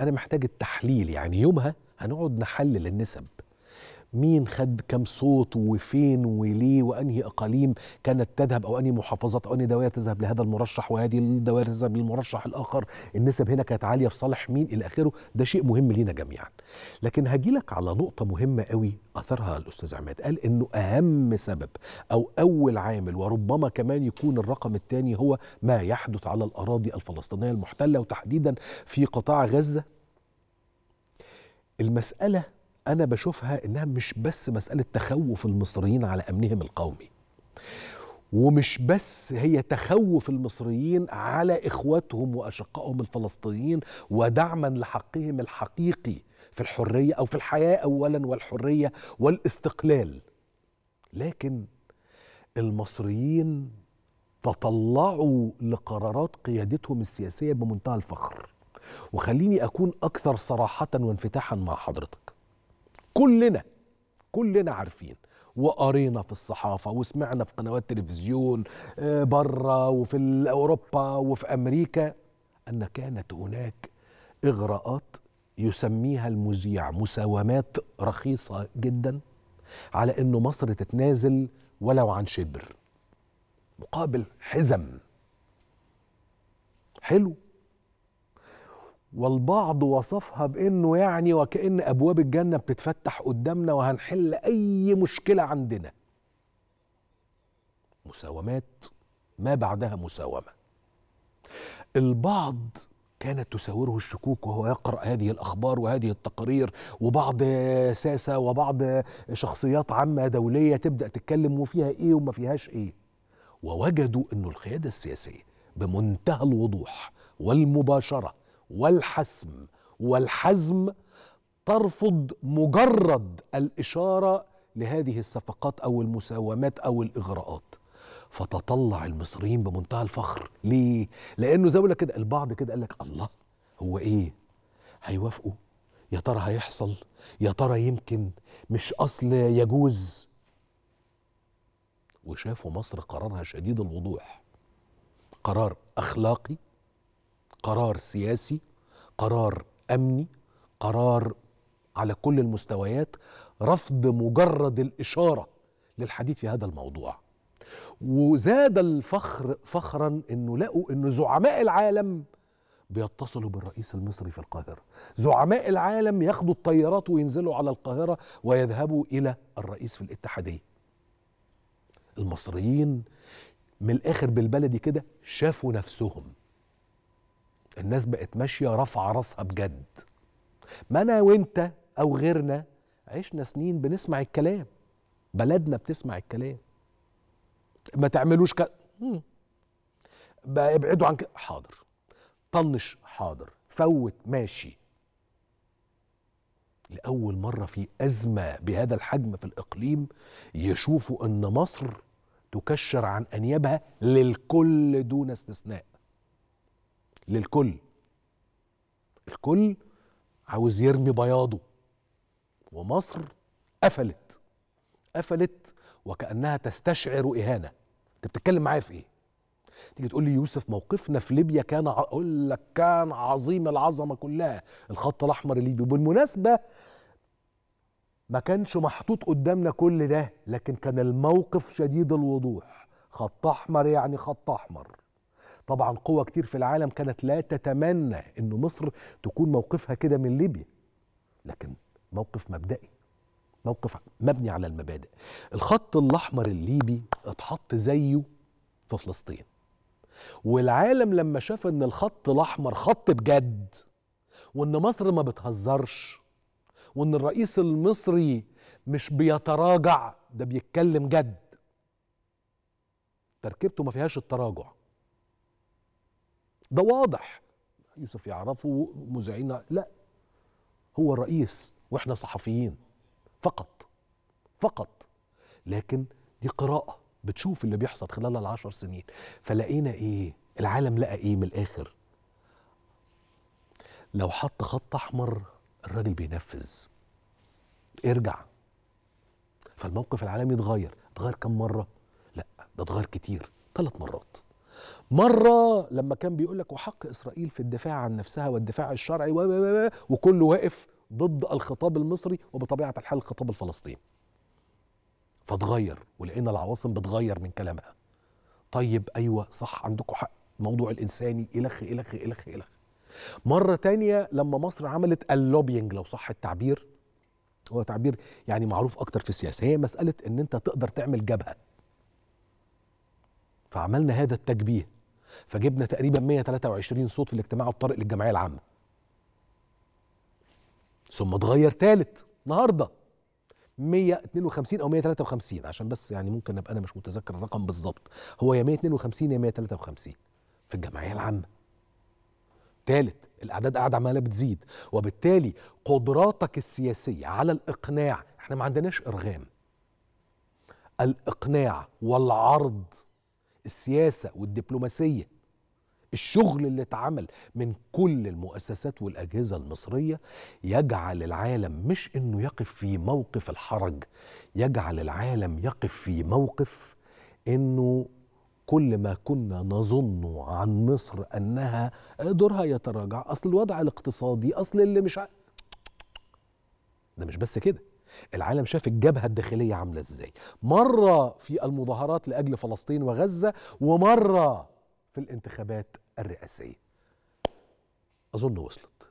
انا محتاج التحليل يعني يومها هنقعد نحلل النسب مين خد كم صوت وفين وليه وانهي اقاليم كانت تذهب او انهي محافظات او انهي دوائر تذهب لهذا المرشح وهذه الدوائر تذهب للمرشح الاخر النسب هنا كانت عاليه في صالح مين الى اخره ده شيء مهم لينا جميعا لكن هاجي لك على نقطه مهمه قوي اثرها الاستاذ عماد قال انه اهم سبب او اول عامل وربما كمان يكون الرقم الثاني هو ما يحدث على الاراضي الفلسطينيه المحتله وتحديدا في قطاع غزه المساله انا بشوفها انها مش بس مساله تخوف المصريين على امنهم القومي ومش بس هي تخوف المصريين على اخواتهم واشقائهم الفلسطينيين ودعما لحقهم الحقيقي في الحريه او في الحياه اولا والحريه والاستقلال لكن المصريين تطلعوا لقرارات قيادتهم السياسيه بمنتهى الفخر وخليني اكون اكثر صراحه وانفتاحا مع حضرتك كلنا كلنا عارفين وقرينا في الصحافة وسمعنا في قنوات تلفزيون آه، بره وفي أوروبا وفي أمريكا أن كانت هناك إغراءات يسميها المذيع مساومات رخيصة جدا على أن مصر تتنازل ولو عن شبر مقابل حزم حلو والبعض وصفها بانه يعني وكان ابواب الجنه بتتفتح قدامنا وهنحل اي مشكله عندنا مساومات ما بعدها مساومه البعض كانت تساوره الشكوك وهو يقرا هذه الاخبار وهذه التقارير وبعض ساسه وبعض شخصيات عامه دوليه تبدا تتكلم وفيها ايه وما فيهاش ايه ووجدوا انه القياده السياسيه بمنتهى الوضوح والمباشره والحسم والحزم ترفض مجرد الاشاره لهذه الصفقات او المساومات او الاغراءات فتطلع المصريين بمنتهى الفخر ليه لانه زي كده البعض كده قال لك الله هو ايه هيوافقوا يا ترى هيحصل يا ترى يمكن مش اصل يجوز وشافوا مصر قرارها شديد الوضوح قرار اخلاقي قرار سياسي قرار امني قرار على كل المستويات رفض مجرد الاشاره للحديث في هذا الموضوع وزاد الفخر فخرا انه لقوا ان زعماء العالم بيتصلوا بالرئيس المصري في القاهره زعماء العالم ياخدوا الطيارات وينزلوا على القاهره ويذهبوا الى الرئيس في الاتحاديه المصريين من الاخر بالبلدي كده شافوا نفسهم الناس بقت ماشيه رافعه راسها بجد ما انا وانت او غيرنا عشنا سنين بنسمع الكلام بلدنا بتسمع الكلام ما تعملوش بقى ابعدوا عن كده حاضر طنش حاضر فوت ماشي لأول مرة في أزمة بهذا الحجم في الإقليم يشوفوا أن مصر تكشر عن أنيابها للكل دون استثناء للكل الكل عاوز يرمي بياضه ومصر قفلت قفلت وكأنها تستشعر إهانة أنت بتتكلم معايا في إيه؟ تيجي تقول لي يوسف موقفنا في ليبيا كان أقول لك كان عظيم العظمة كلها الخط الأحمر الليبي وبالمناسبة ما كانش محطوط قدامنا كل ده لكن كان الموقف شديد الوضوح خط أحمر يعني خط أحمر طبعا قوى كتير في العالم كانت لا تتمنى ان مصر تكون موقفها كده من ليبيا لكن موقف مبدئي موقف مبني على المبادئ الخط الاحمر الليبي اتحط زيه في فلسطين والعالم لما شاف ان الخط الاحمر خط بجد وان مصر ما بتهزرش وان الرئيس المصري مش بيتراجع ده بيتكلم جد تركيبته ما فيهاش التراجع ده واضح يوسف يعرفه مذيعين لا هو الرئيس واحنا صحفيين فقط فقط لكن دي قراءه بتشوف اللي بيحصل خلال العشر سنين فلقينا ايه العالم لقى ايه من الاخر لو حط خط احمر الراجل بينفذ ارجع فالموقف العالمي اتغير اتغير كم مره لا ده اتغير كتير ثلاث مرات مره لما كان بيقول لك وحق اسرائيل في الدفاع عن نفسها والدفاع الشرعي و و وكله واقف ضد الخطاب المصري وبطبيعه الحال الخطاب الفلسطيني فتغير ولقينا العواصم بتغير من كلامها طيب ايوه صح عندكم حق الموضوع الانساني الخ الخ الخ الخ مره تانية لما مصر عملت اللوبينج لو صح التعبير هو تعبير يعني معروف اكتر في السياسه هي مساله ان انت تقدر تعمل جبهه فعملنا هذا التجبيه فجبنا تقريبا 123 صوت في الاجتماع الطارئ للجمعيه العامه ثم اتغير ثالث النهارده 152 او 153 عشان بس يعني ممكن ابقى انا مش متذكر الرقم بالظبط هو يا 152 يا 153 في الجمعيه العامه ثالث الاعداد قاعده عماله بتزيد وبالتالي قدراتك السياسيه على الاقناع احنا ما عندناش ارغام الاقناع والعرض السياسه والدبلوماسيه الشغل اللي اتعمل من كل المؤسسات والاجهزه المصريه يجعل العالم مش انه يقف في موقف الحرج يجعل العالم يقف في موقف انه كل ما كنا نظن عن مصر انها دورها يتراجع اصل الوضع الاقتصادي اصل اللي مش ع... ده مش بس كده العالم شاف الجبهة الداخلية عاملة ازاي مرة في المظاهرات لأجل فلسطين وغزة ومرة في الانتخابات الرئاسية أظن وصلت